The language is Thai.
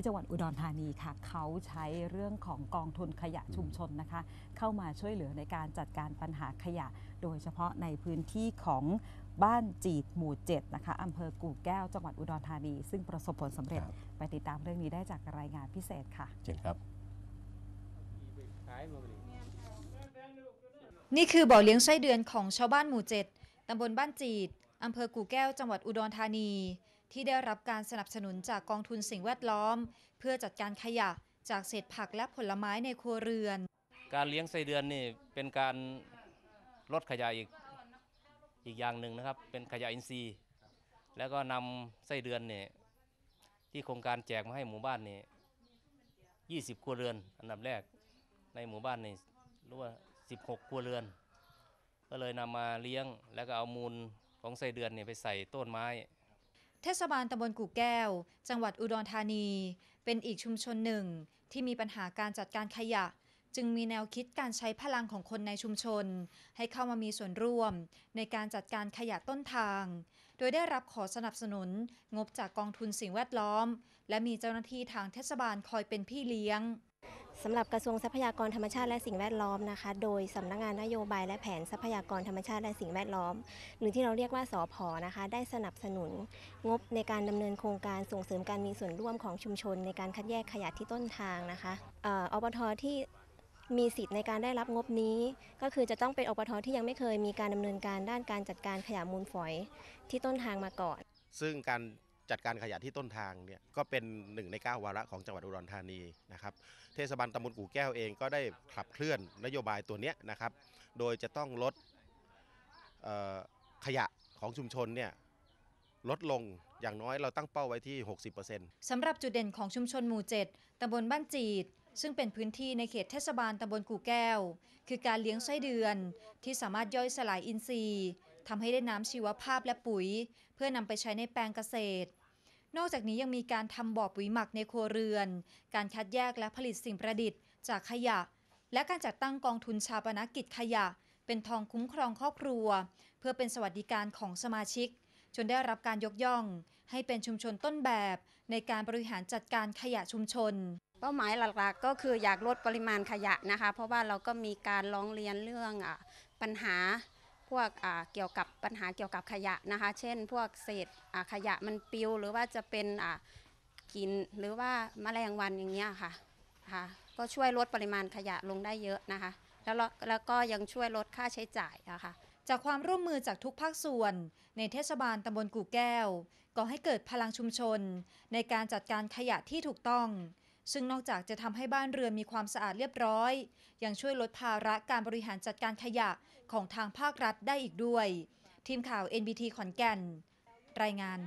ที่จังหวัดอุดรธานีค่ะ เขาใช้เรื่องของกองทุนขยะชุมชนนะคะเข้ามาช่วยเหลือในการจัดการปัญหาขยะ โดยเฉพาะในพื้นที่ของบ้านจีดหมู่7นะคะอำเภอกู่แก้วจังหวัดอุดรธานี ซึ่งประสบผลสำเร็จรไปติดตามเรื่องนี้ได้จากรายงานพิเศษค่ะเชิญครับนี่คือบ่อเลี้ยงไส้เดือนของชาวบ้านหมู่ 7 ตำบลบ้านจีดอำเภอกู่แก้วจังหวัดอุดรธานีที่ได้รับการสนับสนุนจากกองทุนสิ่งแวดล้อมเพื่อจัดการขยะจากเศษผักและผลไม้ในครัวเรือน การเลี้ยงไส้เดือนนี่เป็นการลดขยะอีกอีกอย่างหนึ่งนะครับ เป็นขยะอินทรีย์ แล้วก็นำไส้เดือนเนี่ยที่โครงการแจกมาให้หมู่บ้านเนี่ย20ครัวเรือน อันดับแรกในหมู่บ้านนี่รู้ว่า 16ครัวเรือน ก็เลยนำมาเลี้ยงแล้วก็เอามูลของไส้เดือนเนี่ยไปใส่ต้นไม้เทศบาลตำบลกู่แก้ว จังหวัดอุดรธานี เป็นอีกชุมชนหนึ่งที่มีปัญหาการจัดการขยะ จึงมีแนวคิดการใช้พลังของคนในชุมชน ให้เข้ามามีส่วนร่วมในการจัดการขยะต้นทาง โดยได้รับขอสนับสนุนงบจากกองทุนสิ่งแวดล้อม และมีเจ้าหน้าที่ทางเทศบาลคอยเป็นพี่เลี้ยงสำหรับกระทรวงทรัพยากรธรรมชาติและสิ่งแวดล้อมนะคะโดยสำนักงงานนโยบายและแผนทรัพยากรธรรมชาติและสิ่งแวดล้อมหรือที่เราเรียกว่าสอพอนะคะได้สนับสนุนงบในการดำเนินโครงการส่งเสริมการมีส่วนร่วมของชุมชน ในการคัดแยกขยะที่ต้นทางนะคะอบทที่มีสิทธิ์ในการได้รับงบนี้ ก็คือจะต้องเป็นอบทที่ยังไม่เคยมีการดำเนินการด้านการจัดการขยะมูลฝอยที่ต้นทางมาก่อน ซึ่งการจัดการขยะที่ต้นทางเนี่ยก็เป็นหนึ่งใน9วาระของจังหวัดอุดรธานีนะครับเทศบาลตำบลกู่แก้วเองก็ได้ขับเคลื่อนนโยบายตัวนี้นะครับโดยจะต้องลดขยะของชุมชนเนี่ยลดลงอย่างน้อย เราตั้งเป้าไว้ที่ 60%สำหรับจุดเด่นของชุมชนหมู่ 7ตำบลบ้านจีด ซึ่งเป็นพื้นที่ในเขตเทศบาลตำบลกู่แก้ว คือการเลี้ยงไส้เดือนที่สามารถย่อยสลายอินทรีย์ทำให้ได้น้ำชีวภาพและปุ๋ย เพื่อนำไปใช้ในแปลงเกษตรนอกจากนี้ยังมีการทำบ่อปุ๋ยหมักในครัวเรือน การคัดแยกและผลิตสิ่งประดิษฐ์ จากขยะ และการจัดตั้งกองทุนชาปนกิจขยะ เป็นทองคุ้มครองครอบครัว เพื่อเป็นสวัสดิการของสมาชิก จนได้รับการยกย่อง ให้เป็นชุมชนต้นแบบ ในการบริหารจัดการขยะชุมชน เป้าหมายหลักๆ ก็คืออยากลดปริมาณขยะนะคะ เพราะว่าเราก็มีการร้องเรียนเรื่องปัญหาพวกเกี่ยวกับปัญหาเกี่ยวกับขยะนะคะ เช่นพวกเศษขยะมันปิวหรือว่าจะเป็นกินหรือว่าแมลงวันอย่างเงี้ยค่ะค่ะ ก็ช่วยลดปริมาณขยะลงได้เยอะนะคะ แล้วแล้วก็ยังช่วยลดค่าใช้จ่ายนะคะ จากความร่วมมือจากทุกภาคส่วนในเทศบาลตำบลกู่แก้วก่อให้เกิดพลังชุมชนในการจัดการขยะที่ถูกต้องซึ่งนอกจากจะทำให้บ้านเรือนมีความสะอาดเรียบร้อย ยังช่วยลดภาระการบริหารจัดการขยะของทางภาครัฐได้อีกด้วย ทีมข่าว NBT ขอนแก่น รายงาน